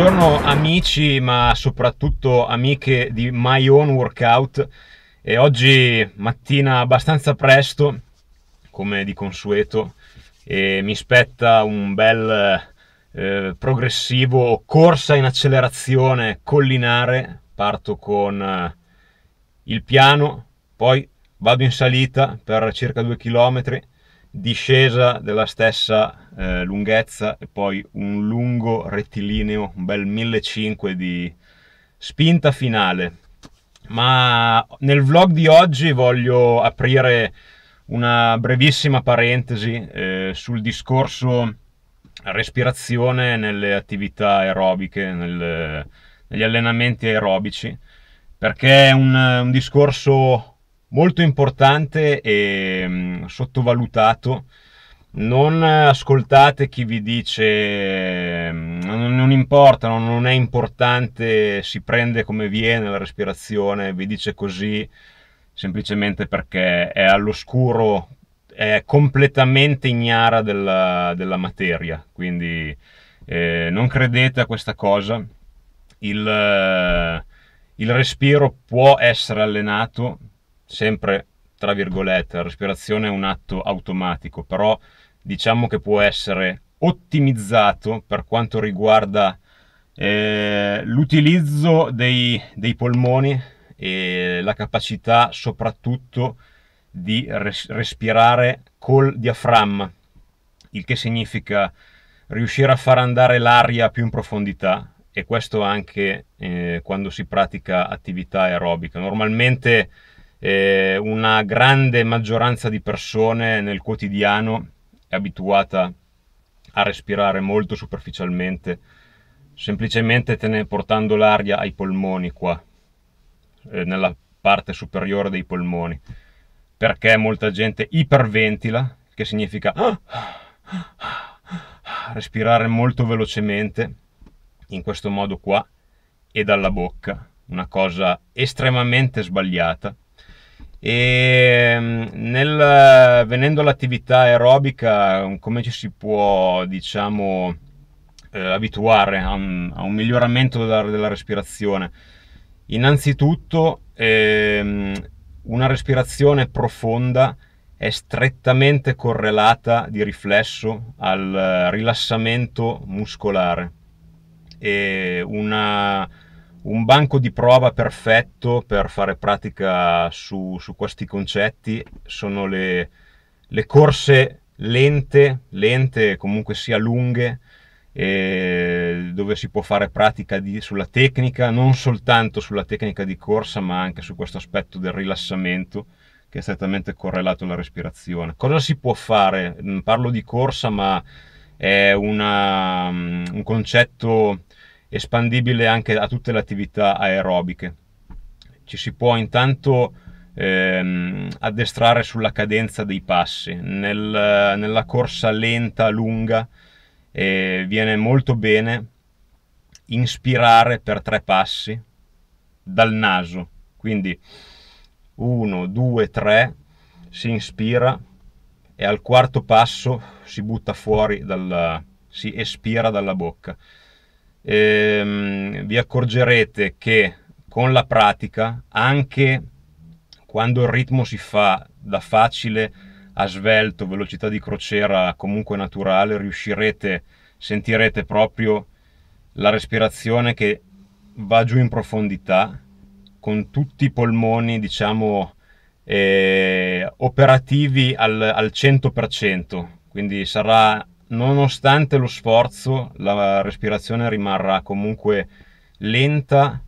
Buongiorno amici, ma soprattutto amiche di My Own Workout. E oggi mattina abbastanza presto, come di consueto, e mi spetta un bel eh, progressivo corsa in accelerazione collinare. Parto con eh, il piano, poi vado in salita per circa 2 km discesa della stessa eh, lunghezza e poi un lungo rettilineo, un bel 1500 di spinta finale. Ma nel vlog di oggi voglio aprire una brevissima parentesi eh, sul discorso respirazione nelle attività aerobiche, nel, negli allenamenti aerobici, perché è un, un discorso molto importante e mm, sottovalutato. Non ascoltate chi vi dice mm, non importa, non è importante, si prende come viene la respirazione, vi dice così semplicemente perché è all'oscuro, è completamente ignara della, della materia, quindi eh, non credete a questa cosa. Il, eh, il respiro può essere allenato, sempre tra virgolette, la respirazione è un atto automatico, però diciamo che può essere ottimizzato per quanto riguarda eh, l'utilizzo dei, dei, polmoni e la capacità soprattutto di res- respirare col diaframma, il che significa riuscire a far andare l'aria più in profondità e questo anche eh, quando si pratica attività aerobica. Normalmente eh, una grande maggioranza di persone nel quotidiano è abituata a respirare molto superficialmente, semplicemente te portando l'aria ai polmoni qua, eh, nella parte superiore dei polmoni, perché molta gente iperventila, che significa respirare molto velocemente, in questo modo qua, e dalla bocca, una cosa estremamente sbagliata, e mm, nel, venendo all'attività aerobica, mm, come ci si può, diciamo, eh, abituare a un, a un miglioramento della, della, respirazione? Innanzitutto, ehm, una respirazione profonda è strettamente correlata di riflesso al eh, rilassamento muscolare e una un banco di prova perfetto per fare pratica su, su questi concetti sono le, le, corse lente, lente comunque sia lunghe, dove si può fare pratica di, sulla tecnica, non soltanto sulla tecnica di corsa, ma anche su questo aspetto del rilassamento che è strettamente correlato alla respirazione. Cosa si può fare? Mm, parlo di corsa, ma è una, mm, un concetto espandibile anche a tutte le attività aerobiche. Ci si può intanto ehm, addestrare sulla cadenza dei passi, Nel, nella corsa lenta, lunga, eh, viene molto bene inspirare per tre passi dal naso, quindi 1, 2, 3, si inspira e al quarto passo si butta fuori, dal, si espira dalla bocca ehm, vi accorgerete che con la pratica, anche quando il ritmo si fa da facile a svelto, velocità di crociera comunque naturale, riuscirete, sentirete proprio la respirazione che va giù in profondità con tutti i polmoni, diciamo, eh, operativi al, al 100%, quindi sarà nonostante lo sforzo, la respirazione rimarrà comunque lenta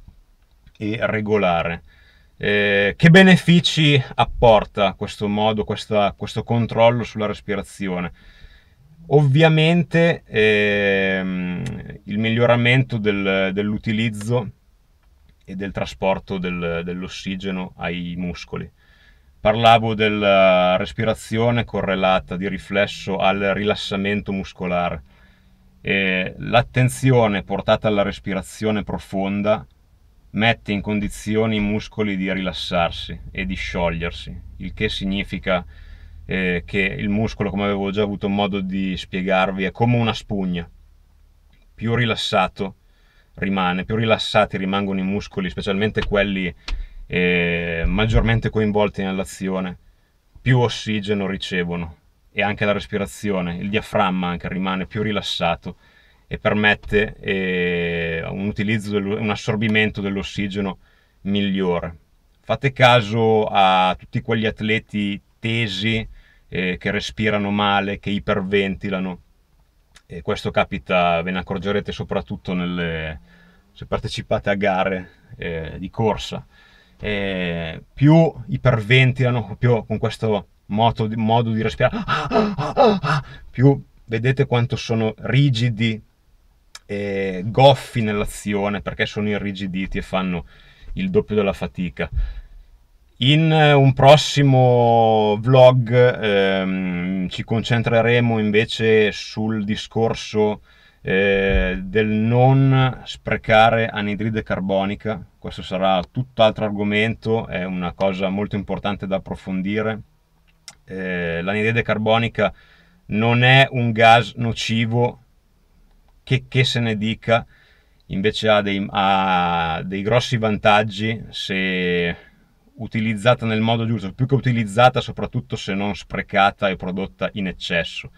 e regolare. Eh, che benefici apporta questo modo, questa, questo controllo sulla respirazione? Ovviamente ehm, il miglioramento del, dell'utilizzo e del trasporto del, dell'ossigeno ai muscoli parlavo della respirazione correlata di riflesso al rilassamento muscolare. E l'attenzione portata alla respirazione profonda mette in condizione i muscoli di rilassarsi e di sciogliersi, il che significa eh, che il muscolo, come avevo già avuto modo di spiegarvi, è come una spugna. Più rilassato rimane, più rilassati rimangono i muscoli, specialmente quelli eh, maggiormente coinvolti nell'azione, più ossigeno ricevono e anche la respirazione, il diaframma anche rimane più rilassato e permette eh, un utilizzo, un assorbimento dell'ossigeno migliore. Fate caso a tutti quegli atleti tesi eh, che respirano male, che iperventilano. E questo capita, ve ne accorgerete soprattutto nelle, se partecipate a gare eh, di corsa eh, più iperventilano più con questo modo di, modo di respirare, ah, ah, ah, più vedete quanto sono rigidi e eh, goffi nell'azione perché sono irrigiditi e fanno il doppio della fatica. In eh, un prossimo vlog ehm, ci concentreremo invece sul discorso eh, del non sprecare anidride carbonica, questo sarà tutt'altro argomento, è una cosa molto importante da approfondire. Eh, l'anidride carbonica non è un gas nocivo, che, che se ne dica, invece ha dei, ha dei, grossi vantaggi se utilizzata nel modo giusto, più che utilizzata soprattutto se non sprecata e prodotta in eccesso.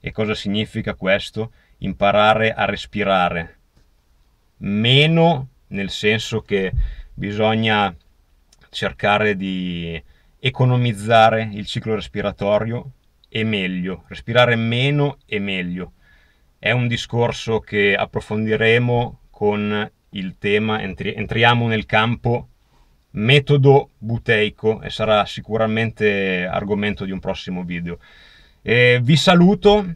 E cosa significa questo? imparare a respirare, meno nel senso che bisogna cercare di economizzare il ciclo respiratorio e meglio, respirare meno e meglio. È un discorso che approfondiremo con il tema, entri, entriamo nel campo metodo buteico e sarà sicuramente argomento di un prossimo video. E eh, vi saluto,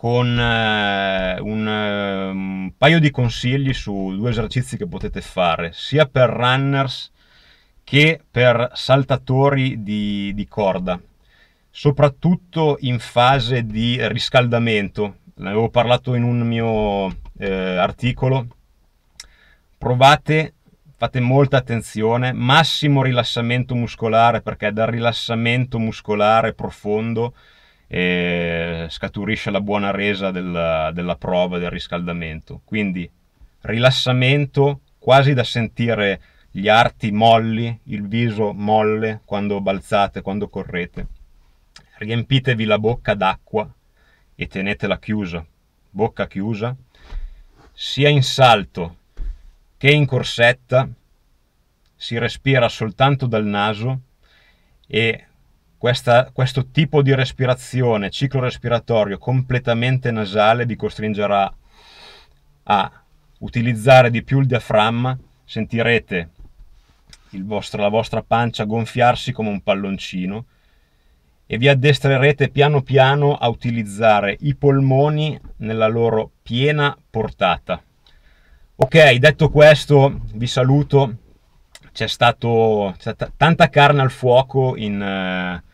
con eh, un, un, ehm, paio di consigli su due esercizi che potete fare, sia per runners che per saltatori di, di corda, soprattutto in fase di riscaldamento. Ne avevo parlato in un mio eh, articolo. Provate fate molta attenzione, massimo rilassamento muscolare perché è dal rilassamento muscolare profondo e scaturisce la buona resa della, della prova del riscaldamento. Quindi rilassamento quasi da sentire gli arti molli, il viso molle quando balzate, quando correte. Riempitevi la bocca d'acqua e tenetela chiusa, bocca chiusa, sia in salto che in corsetta, si respira soltanto dal naso e questa, questo tipo di respirazione, ciclo respiratorio completamente nasale vi costringerà a utilizzare di più il diaframma, sentirete vostro, la vostra pancia gonfiarsi come un palloncino e vi addestrerete piano piano a utilizzare i polmoni nella loro piena portata. Ok, detto questo vi saluto, c'è, stato, c'è stata tanta carne al fuoco in... Eh,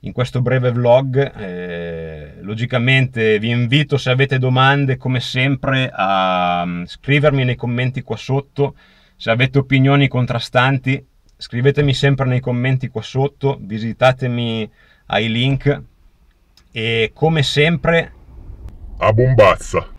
in questo breve vlog. Eh, logicamente vi invito se avete domande come sempre a mm, scrivermi nei commenti qua sotto, se avete opinioni contrastanti scrivetemi sempre nei commenti qua sotto, visitatemi ai link e come sempre a bombazza!